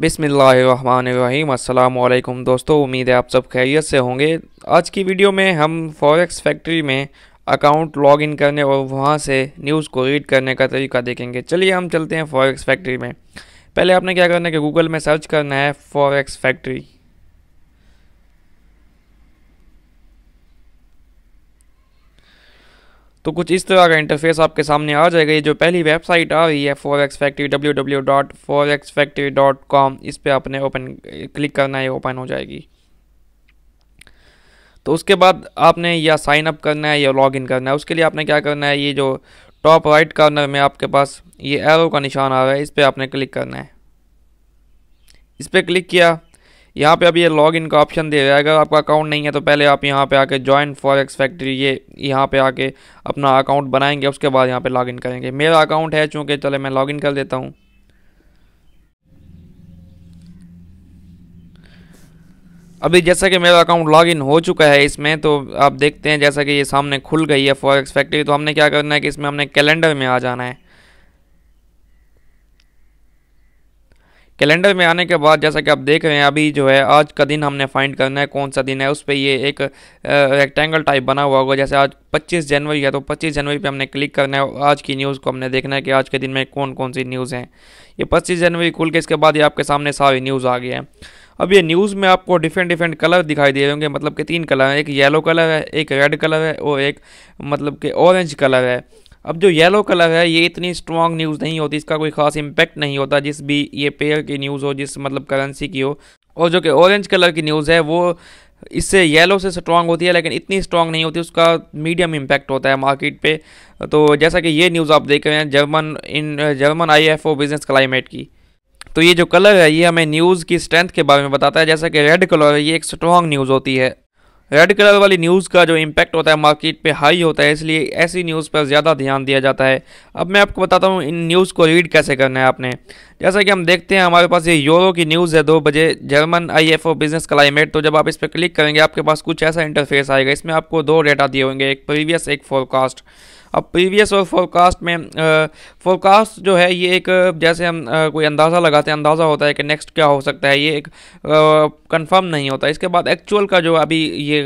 बिसमीम् अल्लाम दोस्तों उम्मीद है आप सब खैरियत से होंगे आज की वीडियो में हम फॉरेक्स फैक्ट्री में अकाउंट लॉग इन करने और वहाँ से न्यूज़ को रीड करने का तरीका देखेंगे चलिए हम चलते हैं फॉरेक्स फैक्ट्री में पहले आपने क्या करना है कि गूगल में सर्च करना है फॉरेक्स फैक्ट्री तो कुछ इस तरह का इंटरफेस आपके सामने आ जाएगा ये जो पहली वेबसाइट आ रही है forex factory W W dot forex factory dot com इस पर आपने ओपन क्लिक करना है ओपन हो जाएगी तो उसके बाद आपने या साइन अप करना है या लॉग इन करना है उसके लिए आपने क्या करना है ये जो टॉप राइट कॉर्नर में आपके पास ये एरो का निशान आ रहा है इस पर आपने क्लिक करना है इस पर क्लिक किया यहाँ पे अभी ये लॉग इन का ऑप्शन दे रहा है अगर आपका अकाउंट नहीं है तो पहले आप यहाँ पे आके ज्वाइन फॉरेक्स फैक्ट्री ये यहाँ पे आके अपना अकाउंट बनाएंगे उसके बाद यहाँ पे लॉग इन करेंगे मेरा अकाउंट है चूँकि चले मैं लॉग इन कर देता हूँ अभी जैसा कि मेरा अकाउंट लॉगिन हो चुका है इसमें तो आप देखते हैं जैसा कि ये सामने खुल गई है फॉरेक्स फैक्ट्री तो हमने क्या करना है कि इसमें हमने कैलेंडर में आ जाना है कैलेंडर में आने के बाद जैसा कि आप देख रहे हैं अभी जो है आज का दिन हमने फाइंड करना है कौन सा दिन है उस पर ये एक रेक्टेंगल टाइप बना हुआ होगा जैसे आज 25 जनवरी है तो 25 जनवरी पे हमने क्लिक करना है आज की न्यूज़ को हमने देखना है कि आज के दिन में कौन कौन सी न्यूज़ हैं ये पच्चीस जनवरी खुल के इसके बाद ये आपके सामने सारी न्यूज़ आ गई है अब ये न्यूज़ में आपको डिफरेंट डिफरेंट कलर दिखाई दे रहे होंगे मतलब कि तीन कलर हैं एक येलो कलर है एक रेड कलर है और एक मतलब कि ऑरेंज कलर है अब जो येलो कलर है ये इतनी स्ट्रॉन्ग न्यूज़ नहीं होती इसका कोई खास इम्पैक्ट नहीं होता जिस भी ये पेयर की न्यूज़ हो जिस मतलब करेंसी की हो और जो कि ऑरेंज कलर की न्यूज़ है वो इससे येलो से स्ट्रॉन्ग होती है लेकिन इतनी स्ट्रांग नहीं होती उसका मीडियम इम्पैक्ट होता है मार्केट पे तो जैसा कि ये न्यूज़ आप देख रहे हैं German in German IFO business climate की तो ये जो कलर है ये हमें न्यूज़ की स्ट्रेंथ के बारे में बताता है जैसा कि रेड कलर है ये एक स्ट्रॉन्ग न्यूज़ होती है रेड कलर वाली न्यूज़ का जो इम्पैक्ट होता है मार्केट पे हाई होता है इसलिए ऐसी न्यूज़ पर ज़्यादा ध्यान दिया जाता है अब मैं आपको बताता हूँ इन न्यूज़ को रीड कैसे करना है आपने जैसा कि हम देखते हैं हमारे पास ये यूरो की न्यूज़ है दो बजे जर्मन आईएफओ बिजनेस क्लाइमेट तो जब आप इस पर क्लिक करेंगे आपके पास कुछ ऐसा इंटरफेस आएगा इसमें आपको दो डेटा दिए होंगे एक प्रीवियस एक फोरकास्ट अब प्रीवियस और फोरकास्ट में फोरकास्ट जो है ये एक जैसे हम आ, कोई अंदाज़ा लगाते हैं अंदाज़ा होता है कि नेक्स्ट क्या हो सकता है ये एक कंफर्म नहीं होता इसके बाद एक्चुअल का जो अभी ये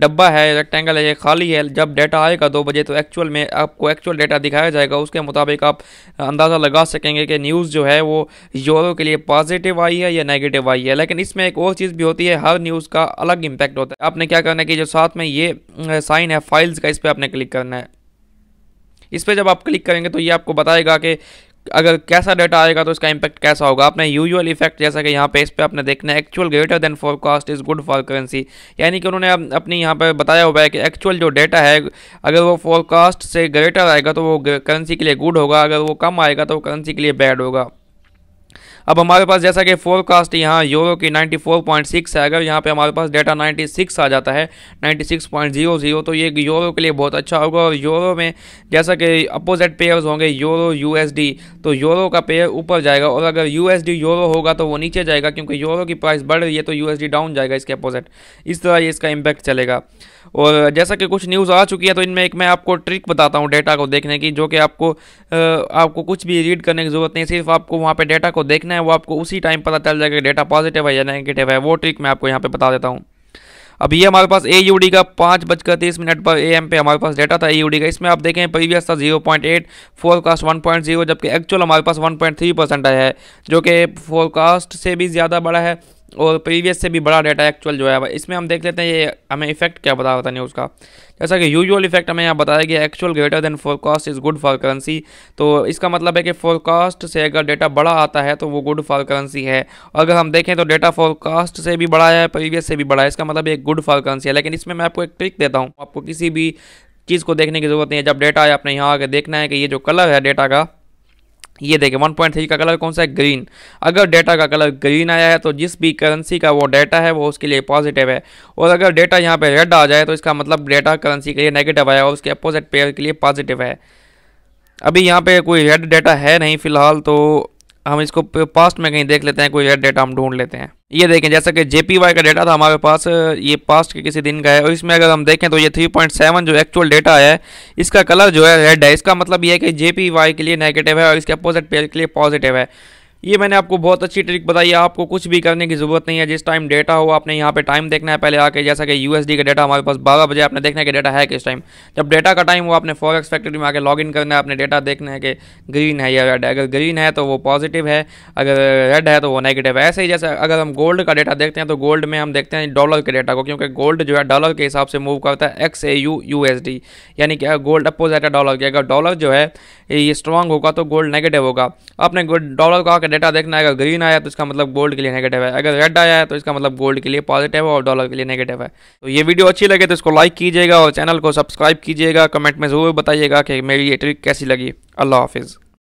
डब्बा है रेक्टेंगल है ये खाली है जब डाटा आएगा दो बजे तो एक्चुअल में आपको एक्चुअल डाटा दिखाया जाएगा उसके मुताबिक आप अंदाज़ा लगा सकेंगे कि न्यूज़ जो है वो यूरो के लिए पॉजिटिव आई है या नेगेटिव आई है लेकिन इसमें एक और चीज़ भी होती है हर न्यूज़ का अलग इम्पैक्ट होता है आपने क्या करना है कि जो साथ में ये साइन है फाइल्स का इस पर आपने क्लिक करना है इस पर जब आप क्लिक करेंगे तो ये आपको बताएगा कि अगर कैसा डाटा आएगा तो इसका इम्पैक्ट कैसा होगा आपने यूजुअल इफेक्ट जैसा कि यहाँ पे इस पर आपने देखना है actual greater than forecast is good for currency यानी कि उन्होंने अपनी यहाँ पर बताया हुआ है कि एक्चुअल जो डेटा है अगर वो फोरकास्ट से ग्रेटर आएगा तो वो करेंसी के लिए गुड होगा अगर वो कम आएगा तो वो करेंसी के लिए बैड होगा अब हमारे पास जैसा कि फोरकास्ट यहाँ यूरो की 94.6 है अगर यहाँ पे हमारे पास डेटा 96 आ जाता है 96.00 तो ये यूरो के लिए बहुत अच्छा होगा और यूरो में जैसा कि अपोजिट पेयर्स होंगे यूरो यूएसडी तो यूरो का पेयर ऊपर जाएगा और अगर यूएसडी यूरो होगा तो वो नीचे जाएगा क्योंकि यूरो की प्राइस बढ़ रही है तो यूएसडी डाउन जाएगा इसके अपोजिट इस तरह ये इसका इम्पैक्ट चलेगा और जैसा कि कुछ न्यूज़ आ चुकी है तो इनमें एक मैं आपको ट्रिक बताता हूँ डेटा को देखने की जो कि आपको आपको कुछ भी रीड करने की ज़रूरत नहीं सिर्फ आपको वहाँ पर डेटा को देखना करना है वो आपको उसी टाइम पता चल जाएगा डेटा पॉजिटिव है या नेगेटिव है वो ट्रिक मैं आपको यहाँ पे बता देता हूँ अब ये हमारे पास ए का पाँच बजकर तीस मिनट पर ए पे हमारे पास डेटा था ए का इसमें आप देखें प्रीवियस था zero point eight forecast one point zero जबकि एक्चुअल हमारे पास वन पॉइंट थ्री परसेंट आया है जो कि फोरकास्ट से भी ज़्यादा बड़ा है और प्रीवियस से भी बड़ा डेटा एक्चुअल जो है इसमें हम देख लेते हैं ये हमें इफेक्ट क्या बता रहा था न्यूज़ का जैसा कि यूजुअल इफेक्ट हमें यहाँ बताया गया actual greater than forecast is good for currency तो इसका मतलब है कि फोरकास्ट से अगर डेटा बड़ा आता है तो वो गुड फॉर करेंसी है अगर हम देखें तो डेटा फोरकास्ट से भी बड़ा है प्रीवियस से भी बड़ा है इसका मतलब एक गुड फॉर करेंसी है लेकिन इसमें मैं आपको एक ट्रिक देता हूँ आपको किसी भी चीज़ को देखने की ज़रूरत नहीं है जब डेटा है आपने यहाँ आकर देखना है कि ये जो कलर है डेटा का ये देखें थ्री का कलर कौन सा है ग्रीन अगर डेटा का कलर ग्रीन आया है तो जिस भी करेंसी का वो डेटा है वो उसके लिए पॉजिटिव है और अगर डेटा यहाँ पे रेड आ जाए तो इसका मतलब डेटा करेंसी के लिए नेगेटिव आया और उसके अपोजिट पेयर के लिए पॉजिटिव है अभी यहाँ पे कोई रेड डेटा है नहीं फ़िलहाल तो हम इसको पास्ट में कहीं देख लेते हैं कोई रेड डेटा हम ढूंढ लेते हैं ये देखें जैसा कि जेपीवाई का डेटा था हमारे पास ये पास्ट के किसी दिन का है और इसमें अगर हम देखें तो ये 3.7 जो एक्चुअल डेटा है इसका कलर जो है रेड है इसका मतलब ये है कि जेपीवाई के लिए नेगेटिव है और इसके अपोजिट पेयर के लिए पॉजिटिव है ये मैंने आपको बहुत अच्छी ट्रिक बताई है आपको कुछ भी करने की ज़रूरत नहीं है जिस टाइम डेटा हो आपने यहाँ पे टाइम देखना है पहले आके जैसा कि यूएसडी का डेटा हमारे पास बारह बजे आपने देखना है कि डेटा है किस टाइम जब डेटा का टाइम हो आपने फॉरेक्स फैक्ट्री में आके लॉगिन करना है आपने डेटा देखना है कि ग्रीन है या रेड अगर ग्रीन है तो वो पॉजिटिव है अगर रेड है तो वो नेगेटिव है ऐसे ही जैसे अगर हम गोल्ड का डेटा देखते हैं तो गोल्ड में हम देखते हैं डॉलर के डेटा को क्योंकि गोल्ड जो है डॉलर के हिसाब से मूव करता है X A U U S D यानी कि गोल्ड अपोजिट है डॉलर के अगर डॉलर जो है ये स्ट्रांग होगा तो गोल्ड नेगेटिव होगा आपने डॉलर को आकर डेटा देखना है अगर ग्रीन आया तो इसका मतलब गोल्ड के लिए नेगेटिव है अगर रेड आया है तो इसका मतलब गोल्ड के लिए पॉजिटिव है और डॉलर के लिए नेगेटिव है तो ये वीडियो अच्छी लगे तो इसको लाइक कीजिएगा और चैनल को सब्सक्राइब कीजिएगा कमेंट में ज़रूर बताइएगा कि मेरी ये ट्रिक कैसी लगी अल्लाह हाफिज़